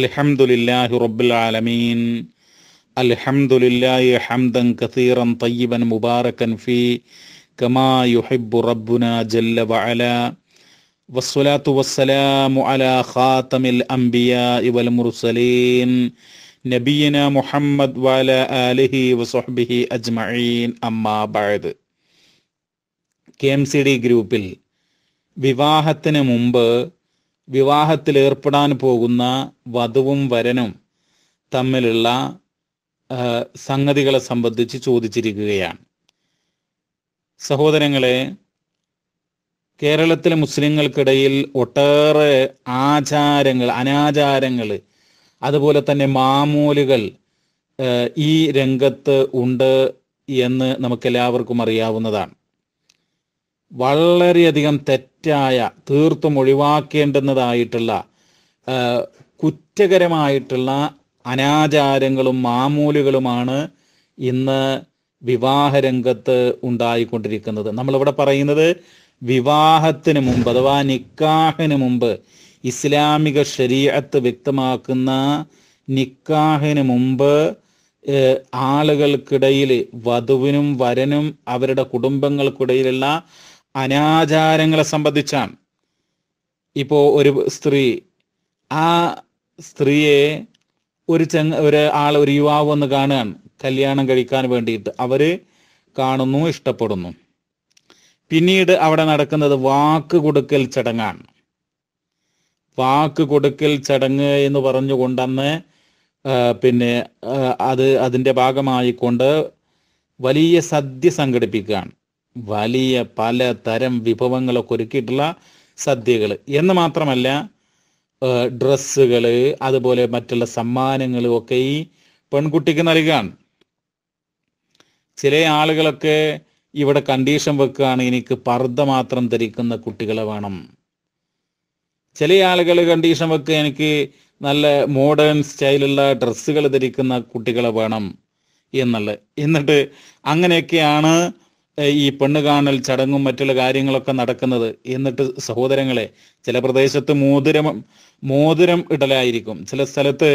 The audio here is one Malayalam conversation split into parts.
الحمد لله رب العالمين الحمد لله حمدا كثيرا طيبا مباركا فيه كما يحب ربنا جل وعلا والصلاة والسلام على خاتم الأنبياء والمرسلين نبينا محمد وعلى آله وصحبه أجمعين أما بعد കെ سيدي സി ഡി ഗ്രൂപ്പിൽ വിവാഹത്തിന് മുമ്പ് വിവാഹത്തിലേർപ്പെടാൻ പോകുന്ന വധുവും വരനും തമ്മിലുള്ള സംഗതികളെ സംബന്ധിച്ച് ചോദിച്ചിരിക്കുകയാണ് സഹോദരങ്ങളെ കേരളത്തിലെ മുസ്ലിങ്ങൾക്കിടയിൽ ഒട്ടേറെ ആചാരങ്ങൾ അനാചാരങ്ങൾ അതുപോലെ തന്നെ മാമൂലുകൾ ഈ രംഗത്ത് ഉണ്ട് എന്ന് നമുക്കെല്ലാവർക്കും അറിയാവുന്നതാണ് വളരെയധികം തെറ്റായ തീർത്തും ഒഴിവാക്കേണ്ടുന്നതായിട്ടുള്ള കുറ്റകരമായിട്ടുള്ള അനാചാരങ്ങളും മാമൂലുകളുമാണ് ഇന്ന് വിവാഹരംഗത്ത് ഉണ്ടായിക്കൊണ്ടിരിക്കുന്നത് നമ്മളിവിടെ പറയുന്നത് വിവാഹത്തിന് മുമ്പ് അഥവാ നിക്കാഹിന് മുമ്പ് ഇസ്ലാമിക ശരീരത്ത് വ്യക്തമാക്കുന്ന നിക്കാഹിന് മുമ്പ് ആളുകൾക്കിടയിൽ വധുവിനും വരനും അവരുടെ കുടുംബങ്ങൾക്കിടയിലുള്ള അനാചാരങ്ങളെ സംബന്ധിച്ചാണ് ഇപ്പോൾ ഒരു സ്ത്രീ ആ സ്ത്രീയെ ഒരു ചെങ്ങ ഒരു ആൾ ഒരു യുവാവ് ഒന്ന് കാണുകയാണ് കല്യാണം കഴിക്കാൻ വേണ്ടിയിട്ട് അവർ കാണുന്നു ഇഷ്ടപ്പെടുന്നു പിന്നീട് അവിടെ നടക്കുന്നത് വാക്ക് കൊടുക്കൽ ചടങ്ങാണ് വാക്ക് കൊടുക്കൽ ചടങ്ങ് എന്ന് പറഞ്ഞു അന്ന് പിന്നെ അത് അതിൻ്റെ ഭാഗമായിക്കൊണ്ട് വലിയ സദ്യ സംഘടിപ്പിക്കുകയാണ് വലിയ പല തരം വിഭവങ്ങളൊക്കെ ഒരുക്കിയിട്ടുള്ള സദ്യകൾ എന്ന് മാത്രമല്ല ഡ്രസ്സുകൾ അതുപോലെ മറ്റുള്ള സമ്മാനങ്ങൾ ഒക്കെ ഈ പെൺകുട്ടിക്ക് നൽകുകയാണ് ചില ആളുകളൊക്കെ ഇവിടെ കണ്ടീഷൻ വെക്കുകയാണ് എനിക്ക് പർദ്ദ മാത്രം ധരിക്കുന്ന കുട്ടികളെ വേണം ചില ആളുകൾ കണ്ടീഷൻ വെക്കുക എനിക്ക് നല്ല മോഡേൺ സ്റ്റൈലുള്ള ഡ്രസ്സുകൾ ധരിക്കുന്ന കുട്ടികളെ വേണം എന്നുള്ളത് എന്നിട്ട് അങ്ങനെയൊക്കെയാണ് ഈ പെണ്ണ് കാണൽ ചടങ്ങും മറ്റുള്ള കാര്യങ്ങളൊക്കെ നടക്കുന്നത് എന്നിട്ട് സഹോദരങ്ങളെ ചില പ്രദേശത്ത് മോതിരം മോതിരം ഇടലായിരിക്കും ചില സ്ഥലത്ത്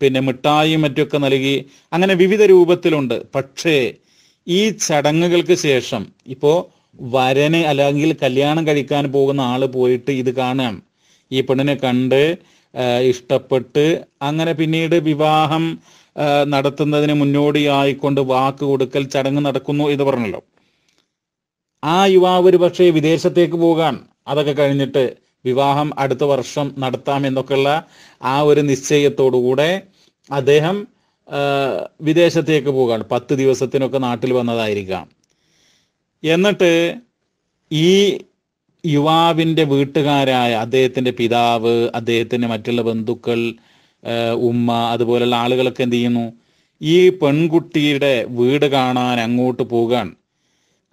പിന്നെ മിഠായി മറ്റൊക്കെ നൽകി അങ്ങനെ വിവിധ രൂപത്തിലുണ്ട് പക്ഷേ ഈ ചടങ്ങുകൾക്ക് ശേഷം ഇപ്പോൾ വരനെ അല്ലെങ്കിൽ കല്യാണം കഴിക്കാൻ പോകുന്ന ആൾ പോയിട്ട് ഇത് കാണാം ഈ പെണ്ണിനെ കണ്ട് ഇഷ്ടപ്പെട്ട് അങ്ങനെ പിന്നീട് വിവാഹം നടത്തുന്നതിന് മുന്നോടിയായിക്കൊണ്ട് വാക്ക് കൊടുക്കൽ ചടങ്ങ് നടക്കുന്നു എന്ന് പറഞ്ഞല്ലോ ആ യുവാവ് ഒരു പക്ഷേ വിദേശത്തേക്ക് പോകാൻ അതൊക്കെ കഴിഞ്ഞിട്ട് വിവാഹം അടുത്ത വർഷം നടത്താം എന്നൊക്കെയുള്ള ആ ഒരു നിശ്ചയത്തോടുകൂടെ അദ്ദേഹം വിദേശത്തേക്ക് പോകാണ് പത്ത് ദിവസത്തിനൊക്കെ നാട്ടിൽ വന്നതായിരിക്കാം എന്നിട്ട് ഈ യുവാവിൻ്റെ വീട്ടുകാരായ അദ്ദേഹത്തിൻ്റെ പിതാവ് അദ്ദേഹത്തിൻ്റെ മറ്റുള്ള ബന്ധുക്കൾ ഉമ്മ അതുപോലെയുള്ള ആളുകളൊക്കെ എന്ത് ചെയ്യുന്നു ഈ പെൺകുട്ടിയുടെ വീട് കാണാൻ അങ്ങോട്ട് പോകാൻ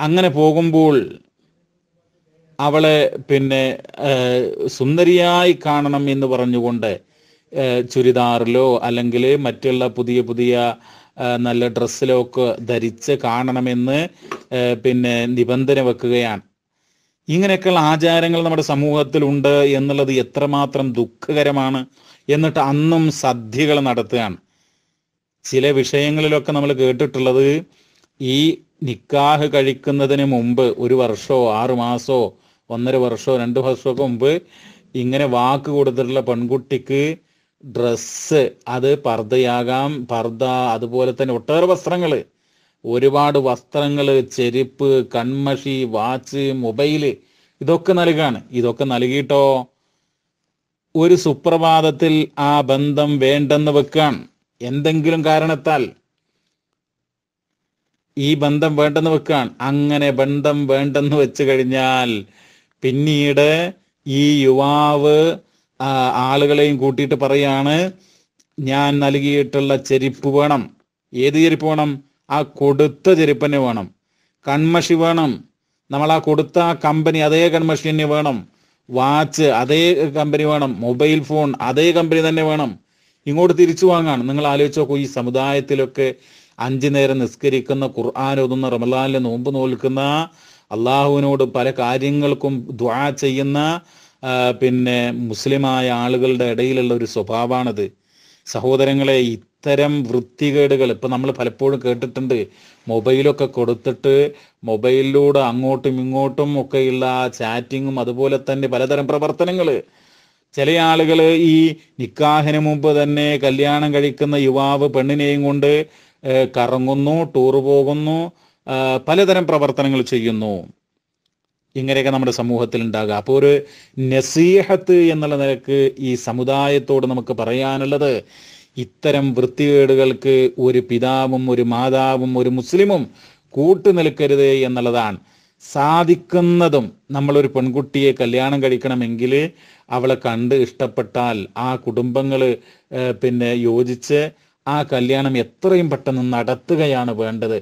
അങ്ങനെ പോകുമ്പോൾ അവളെ പിന്നെ സുന്ദരിയായി കാണണം എന്ന് പറഞ്ഞുകൊണ്ട് ചുരിദാറിലോ അല്ലെങ്കിൽ മറ്റുള്ള പുതിയ പുതിയ നല്ല ഡ്രസ്സിലോ ഒക്കെ ധരിച്ച് കാണണമെന്ന് പിന്നെ നിബന്ധന വെക്കുകയാണ് ഇങ്ങനെയൊക്കെയുള്ള ആചാരങ്ങൾ നമ്മുടെ സമൂഹത്തിലുണ്ട് എന്നുള്ളത് എത്രമാത്രം ദുഃഖകരമാണ് എന്നിട്ട് അന്നും സദ്യകൾ നടത്തുകയാണ് ചില വിഷയങ്ങളിലൊക്കെ നമ്മൾ കേട്ടിട്ടുള്ളത് ഈ നിക്കാഹ് കഴിക്കുന്നതിന് മുമ്പ് ഒരു വർഷമോ ആറു മാസമോ ഒന്നര വർഷമോ രണ്ട് വർഷമൊക്കെ മുമ്പ് ഇങ്ങനെ വാക്ക് കൊടുത്തിട്ടുള്ള പെൺകുട്ടിക്ക് ഡ്രസ്സ് അത് പർദ്ദയാകാം പർദ്ദ അതുപോലെ തന്നെ ഒട്ടേറെ വസ്ത്രങ്ങൾ ഒരുപാട് വസ്ത്രങ്ങൾ ചെരുപ്പ് കൺമഷി വാച്ച് മൊബൈല് ഇതൊക്കെ നൽകാണ് ഇതൊക്കെ നൽകിയിട്ടോ ഒരു സുപ്രഭാതത്തിൽ ആ ബന്ധം വേണ്ടെന്ന് വെക്കുകയാണ് എന്തെങ്കിലും കാരണത്താൽ ഈ ബന്ധം വേണ്ടെന്ന് വെക്കുകയാണ് അങ്ങനെ ബന്ധം വേണ്ടെന്ന് വെച്ച് കഴിഞ്ഞാൽ പിന്നീട് ഈ യുവാവ് ആളുകളെയും കൂട്ടിയിട്ട് പറയാണ് ഞാൻ നൽകിയിട്ടുള്ള ചെരിപ്പ് വേണം ഏത് ചെരിപ്പ് വേണം ആ കൊടുത്ത ചെരുപ്പന്നെ വേണം കൺമഷി വേണം നമ്മൾ ആ കൊടുത്ത ആ കമ്പനി അതേ കൺമഷി തന്നെ വേണം വാച്ച് അതേ കമ്പനി വേണം മൊബൈൽ ഫോൺ അതേ കമ്പനി തന്നെ വേണം ഇങ്ങോട്ട് തിരിച്ചു വാങ്ങാണ് നിങ്ങൾ ആലോചിച്ച് നോക്കൂ ഈ സമുദായത്തിലൊക്കെ അഞ്ചു നേരം നിസ്കരിക്കുന്ന ഖുർആൻ ഓതുന്ന റമലാനിലെ നോമ്പ് നോൽക്കുന്ന അള്ളാഹുവിനോട് പല കാര്യങ്ങൾക്കും ദ്വാ ചെയ്യുന്ന പിന്നെ മുസ്ലിമായ ആളുകളുടെ ഇടയിലുള്ള ഒരു സ്വഭാവമാണത് സഹോദരങ്ങളെ ഇത്തരം വൃത്തികേടുകൾ ഇപ്പം നമ്മൾ പലപ്പോഴും കേട്ടിട്ടുണ്ട് മൊബൈലൊക്കെ കൊടുത്തിട്ട് മൊബൈലിലൂടെ അങ്ങോട്ടും ഇങ്ങോട്ടും ഒക്കെയുള്ള ചാറ്റിങ്ങും അതുപോലെ തന്നെ പലതരം പ്രവർത്തനങ്ങൾ ചില ആളുകൾ ഈ നിക്കാഹിന് മുമ്പ് തന്നെ കല്യാണം കഴിക്കുന്ന യുവാവ് പെണ്ണിനെയും കൊണ്ട് കറങ്ങുന്നു ടൂർ പോകുന്നു പലതരം പ്രവർത്തനങ്ങൾ ചെയ്യുന്നു ഇങ്ങനെയൊക്കെ നമ്മുടെ സമൂഹത്തിൽ ഉണ്ടാകുക അപ്പോൾ ഒരു നസീഹത്ത് എന്നുള്ള നിലക്ക് ഈ സമുദായത്തോട് നമുക്ക് പറയാനുള്ളത് ഇത്തരം വൃത്തികേടുകൾക്ക് ഒരു പിതാവും ഒരു മാതാവും ഒരു മുസ്ലിമും നിൽക്കരുത് എന്നുള്ളതാണ് സാധിക്കുന്നതും നമ്മളൊരു പെൺകുട്ടിയെ കല്യാണം കഴിക്കണമെങ്കിൽ അവളെ കണ്ട് ഇഷ്ടപ്പെട്ടാൽ ആ കുടുംബങ്ങൾ പിന്നെ യോജിച്ച് ആ കല്യാണം എത്രയും പെട്ടെന്ന് നടത്തുകയാണ് വേണ്ടത്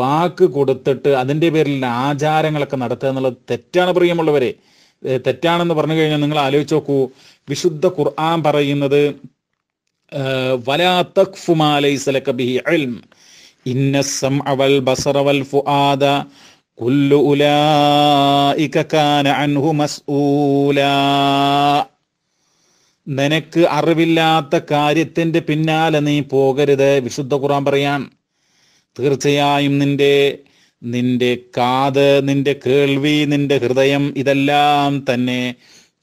വാക്ക് കൊടുത്തിട്ട് അതിൻ്റെ പേരിൽ ആചാരങ്ങളൊക്കെ നടത്തുക എന്നുള്ളത് തെറ്റാണ് പ്രിയമുള്ളവരെ തെറ്റാണെന്ന് പറഞ്ഞു കഴിഞ്ഞാൽ നിങ്ങൾ ആലോചിച്ച് നോക്കൂ വിശുദ്ധ ഖുർആൻ പറയുന്നത് വലാ ബിഹി ഇന്ന ബസറ വൽ കുല്ലു കാന അൻഹു മസ്ഊല നിനക്ക് അറിവില്ലാത്ത കാര്യത്തിന്റെ പിന്നാലെ നീ പോകരുത് വിശുദ്ധ ഖുർആൻ പറയാൻ തീർച്ചയായും നിന്റെ നിന്റെ കാത് നിന്റെ കേൾവി നിന്റെ ഹൃദയം ഇതെല്ലാം തന്നെ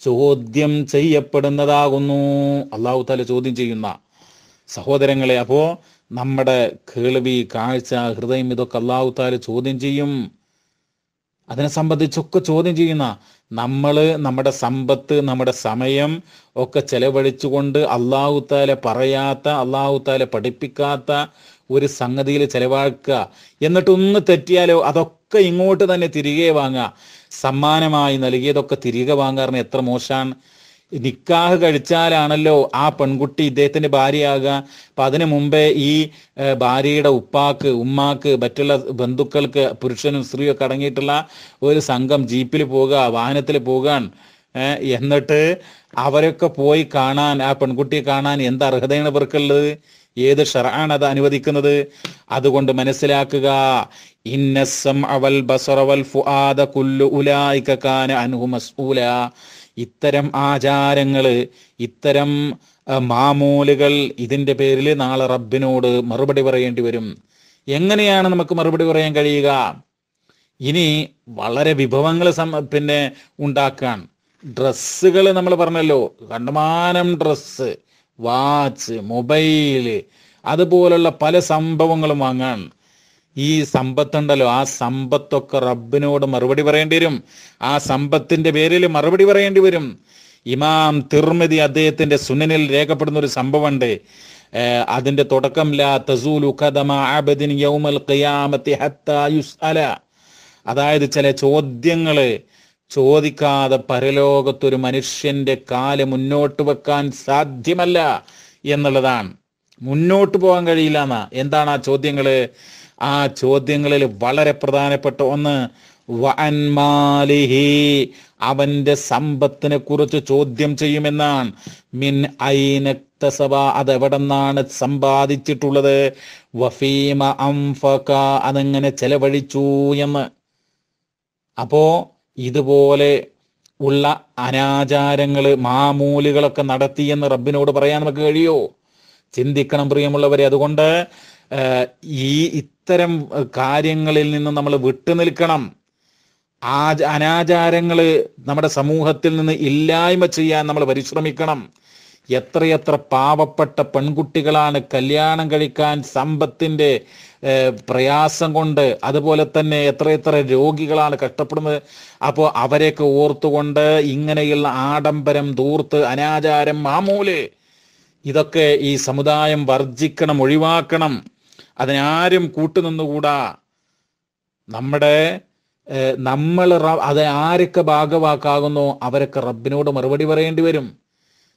ചോദ്യം ചെയ്യപ്പെടുന്നതാകുന്നു അള്ളാഹു താല ചോദ്യം ചെയ്യുന്ന സഹോദരങ്ങളെ അപ്പോൾ നമ്മുടെ കേൾവി കാഴ്ച ഹൃദയം ഇതൊക്കെ അള്ളാഹു താല ചോദ്യം ചെയ്യും അതിനെ സംബന്ധിച്ചൊക്കെ ചോദ്യം ചെയ്യുന്ന നമ്മൾ നമ്മുടെ സമ്പത്ത് നമ്മുടെ സമയം ഒക്കെ ചെലവഴിച്ചുകൊണ്ട് അള്ളാഹുത്താലെ പറയാത്ത അള്ളാഹുത്താലെ പഠിപ്പിക്കാത്ത ഒരു സംഗതിയിൽ ചെലവാക്കുക എന്നിട്ടൊന്ന് തെറ്റിയാലോ അതൊക്കെ ഇങ്ങോട്ട് തന്നെ തിരികെ വാങ്ങുക സമ്മാനമായി നൽകിയതൊക്കെ തിരികെ വാങ്ങാറിന് എത്ര മോശമാണ് നിക്കാഹ് കഴിച്ചാലാണല്ലോ ആ പെൺകുട്ടി ഇദ്ദേഹത്തിന്റെ ഭാര്യയാകുക അപ്പൊ അതിന് മുമ്പേ ഈ ഭാര്യയുടെ ഉപ്പാക്ക് ഉമ്മാക്ക് മറ്റുള്ള ബന്ധുക്കൾക്ക് പുരുഷനും സ്ത്രീയും ഒക്കെ അടങ്ങിയിട്ടുള്ള ഒരു സംഘം ജീപ്പിൽ പോകുക വാഹനത്തിൽ പോകാൻ എന്നിട്ട് അവരൊക്കെ പോയി കാണാൻ ആ പെൺകുട്ടിയെ കാണാൻ എന്ത് അർഹതയാണ് ഇവർക്കുള്ളത് ഏത് ഷറാണ് അത് അനുവദിക്കുന്നത് അതുകൊണ്ട് മനസ്സിലാക്കുക അവൽ ഫുആദ കുല്ലു മസ്ഊല ഇത്തരം ആചാരങ്ങള് ഇത്തരം മാമൂലുകൾ ഇതിന്റെ പേരിൽ നാളെ റബ്ബിനോട് മറുപടി പറയേണ്ടി വരും എങ്ങനെയാണ് നമുക്ക് മറുപടി പറയാൻ കഴിയുക ഇനി വളരെ വിഭവങ്ങൾ പിന്നെ ഉണ്ടാക്കാൻ ഡ്രസ്സുകൾ നമ്മൾ പറഞ്ഞല്ലോ കണ്ടമാനം ഡ്രസ്സ് വാച്ച് മൊബൈല് അതുപോലുള്ള പല സംഭവങ്ങളും വാങ്ങാൻ ഈ സമ്പത്തുണ്ടല്ലോ ആ സമ്പത്തൊക്കെ റബ്ബിനോട് മറുപടി പറയേണ്ടി വരും ആ സമ്പത്തിന്റെ പേരിൽ മറുപടി പറയേണ്ടി വരും ഇമാം തിർമതി അദ്ദേഹത്തിന്റെ സുനനിൽ രേഖപ്പെടുന്ന ഒരു സംഭവമുണ്ട് അതിന്റെ തുടക്കം ലാ തസൂലു അബദിൻ യൗമൽ അതായത് ചില ചോദ്യങ്ങള് ചോദിക്കാതെ പരലോകത്തൊരു മനുഷ്യന്റെ കാല് മുന്നോട്ട് വെക്കാൻ സാധ്യമല്ല എന്നുള്ളതാണ് മുന്നോട്ട് പോകാൻ കഴിയില്ല എന്നാ എന്താണ് ആ ചോദ്യങ്ങൾ ആ ചോദ്യങ്ങളിൽ വളരെ പ്രധാനപ്പെട്ട ഒന്ന് വൻമാലിഹി അവന്റെ സമ്പത്തിനെ കുറിച്ച് ചോദ്യം ചെയ്യുമെന്നാണ് മിൻ ഐനക്തസഭ അതെവിടെന്നാണ് സമ്പാദിച്ചിട്ടുള്ളത് വഫീമ അംഫക അതെങ്ങനെ ചെലവഴിച്ചു എന്ന് അപ്പോ ഇതുപോലെ ഉള്ള അനാചാരങ്ങൾ മാമൂലുകളൊക്കെ നടത്തി എന്ന് റബ്ബിനോട് പറയാൻ നമുക്ക് കഴിയോ ചിന്തിക്കണം പ്രിയമുള്ളവരെ അതുകൊണ്ട് ഈ ഇത്തരം കാര്യങ്ങളിൽ നിന്ന് നമ്മൾ വിട്ടുനിൽക്കണം ആ അനാചാരങ്ങൾ നമ്മുടെ സമൂഹത്തിൽ നിന്ന് ഇല്ലായ്മ ചെയ്യാൻ നമ്മൾ പരിശ്രമിക്കണം എത്രയെത്ര പാവപ്പെട്ട പെൺകുട്ടികളാണ് കല്യാണം കഴിക്കാൻ സമ്പത്തിൻ്റെ പ്രയാസം കൊണ്ട് അതുപോലെ തന്നെ എത്രയെത്ര രോഗികളാണ് കഷ്ടപ്പെടുന്നത് അപ്പോൾ അവരെയൊക്കെ ഓർത്തുകൊണ്ട് ഇങ്ങനെയുള്ള ആഡംബരം ദൂർത്ത് അനാചാരം മാമൂല് ഇതൊക്കെ ഈ സമുദായം വർജിക്കണം ഒഴിവാക്കണം അതിനാരും കൂട്ടുനിന്നുകൂടാ നമ്മുടെ നമ്മൾ അത് ആരൊക്കെ ഭാഗവാക്കാകുന്നോ അവരൊക്കെ റബ്ബിനോട് മറുപടി പറയേണ്ടി വരും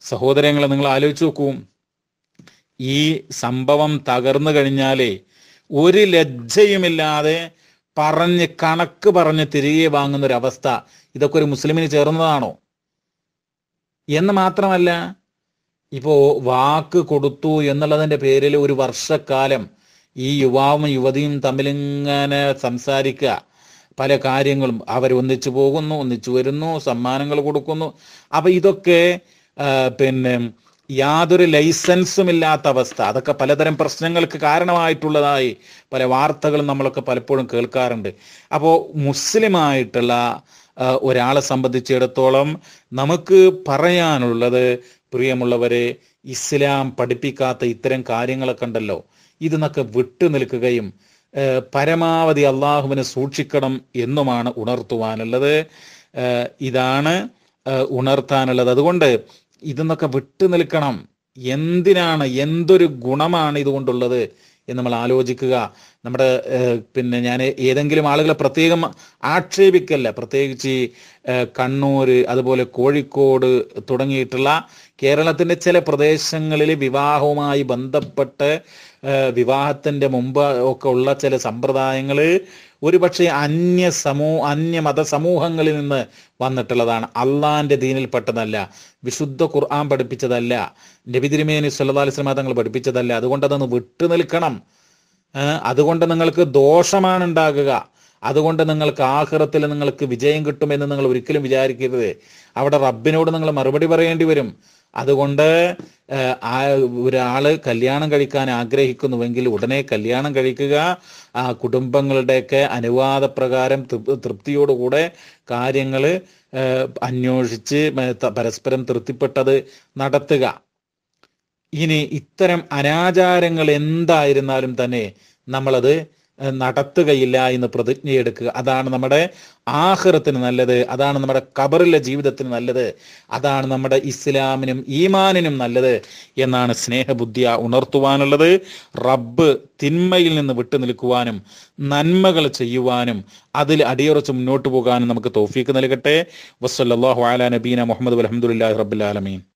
സഹോദരങ്ങളെ നിങ്ങൾ ആലോചിച്ച് നോക്കൂ ഈ സംഭവം തകർന്നു കഴിഞ്ഞാലേ ഒരു ലജ്ജയുമില്ലാതെ പറഞ്ഞ് കണക്ക് പറഞ്ഞ് തിരികെ വാങ്ങുന്ന ഒരു അവസ്ഥ ഇതൊക്കെ ഒരു മുസ്ലിമിന് ചേർന്നതാണോ എന്ന് മാത്രമല്ല ഇപ്പോൾ വാക്ക് കൊടുത്തു എന്നുള്ളതിൻ്റെ പേരിൽ ഒരു വർഷക്കാലം ഈ യുവാവും യുവതിയും തമ്മിലിങ്ങനെ സംസാരിക്കുക പല കാര്യങ്ങളും അവർ ഒന്നിച്ചു പോകുന്നു ഒന്നിച്ചു വരുന്നു സമ്മാനങ്ങൾ കൊടുക്കുന്നു അപ്പം ഇതൊക്കെ പിന്നെ യാതൊരു ലൈസൻസും ഇല്ലാത്ത അവസ്ഥ അതൊക്കെ പലതരം പ്രശ്നങ്ങൾക്ക് കാരണമായിട്ടുള്ളതായി പല വാർത്തകളും നമ്മളൊക്കെ പലപ്പോഴും കേൾക്കാറുണ്ട് അപ്പോൾ മുസ്ലിമായിട്ടുള്ള ഒരാളെ സംബന്ധിച്ചിടത്തോളം നമുക്ക് പറയാനുള്ളത് പ്രിയമുള്ളവരെ ഇസ്ലാം പഠിപ്പിക്കാത്ത ഇത്തരം കാര്യങ്ങളൊക്കെ ഉണ്ടല്ലോ ഇതെന്നൊക്കെ വിട്ടു നിൽക്കുകയും പരമാവധി അള്ളാഹുവിനെ സൂക്ഷിക്കണം എന്നുമാണ് ഉണർത്തുവാനുള്ളത് ഇതാണ് ഉണർത്താനുള്ളത് അതുകൊണ്ട് ഇതെന്നൊക്കെ വിട്ടു നിൽക്കണം എന്തിനാണ് എന്തൊരു ഗുണമാണ് ഇതുകൊണ്ടുള്ളത് എന്ന് നമ്മൾ ആലോചിക്കുക നമ്മുടെ പിന്നെ ഞാൻ ഏതെങ്കിലും ആളുകളെ പ്രത്യേകം ആക്ഷേപിക്കല്ല പ്രത്യേകിച്ച് കണ്ണൂർ അതുപോലെ കോഴിക്കോട് തുടങ്ങിയിട്ടുള്ള കേരളത്തിൻ്റെ ചില പ്രദേശങ്ങളിൽ വിവാഹവുമായി ബന്ധപ്പെട്ട് വിവാഹത്തിൻ്റെ മുമ്പ് ഒക്കെ ഉള്ള ചില സമ്പ്രദായങ്ങൾ ഒരുപക്ഷെ അന്യ സമൂ അന്യ മതസമൂഹങ്ങളിൽ നിന്ന് വന്നിട്ടുള്ളതാണ് അള്ളാഹിൻ്റെ ദീനിൽപ്പെട്ടതല്ല വിശുദ്ധ ഖുർആൻ പഠിപ്പിച്ചതല്ല നബി തിരുമേനി സുല്ലാസ്ലമ തങ്ങൾ പഠിപ്പിച്ചതല്ല അതുകൊണ്ട് അതൊന്ന് വിട്ടു നിൽക്കണം അതുകൊണ്ട് നിങ്ങൾക്ക് ദോഷമാണ് ഉണ്ടാകുക അതുകൊണ്ട് നിങ്ങൾക്ക് ആഹ്റത്തിൽ നിങ്ങൾക്ക് വിജയം കിട്ടുമെന്ന് നിങ്ങൾ ഒരിക്കലും വിചാരിക്കരുത് അവിടെ റബ്ബിനോട് നിങ്ങൾ മറുപടി പറയേണ്ടി വരും അതുകൊണ്ട് ആ ഒരാൾ കല്യാണം കഴിക്കാൻ ആഗ്രഹിക്കുന്നുവെങ്കിൽ ഉടനെ കല്യാണം കഴിക്കുക ആ കുടുംബങ്ങളുടെയൊക്കെ അനുവാദപ്രകാരം തൃപ്തിയോടുകൂടെ കാര്യങ്ങൾ അന്വേഷിച്ച് പരസ്പരം തൃപ്തിപ്പെട്ടത് നടത്തുക ഇനി ഇത്തരം അനാചാരങ്ങൾ എന്തായിരുന്നാലും തന്നെ നമ്മളത് നടത്തുകയില്ല എന്ന് പ്രതിജ്ഞയെടുക്കുക അതാണ് നമ്മുടെ ആഹ്റത്തിന് നല്ലത് അതാണ് നമ്മുടെ കബറിലെ ജീവിതത്തിന് നല്ലത് അതാണ് നമ്മുടെ ഇസ്ലാമിനും ഈമാനിനും നല്ലത് എന്നാണ് സ്നേഹബുദ്ധിയ ഉണർത്തുവാനുള്ളത് റബ്ബ് തിന്മയിൽ നിന്ന് വിട്ടു നിൽക്കുവാനും നന്മകൾ ചെയ്യുവാനും അതിൽ അടിയുറച്ച് മുന്നോട്ട് പോകാനും നമുക്ക് തോഫീക്ക് നൽകട്ടെ വസ്സല്ലാഹു അല നബീന മുഹമ്മദ് അലഹമുല്ലാ റബ്ബുലാലമീൻ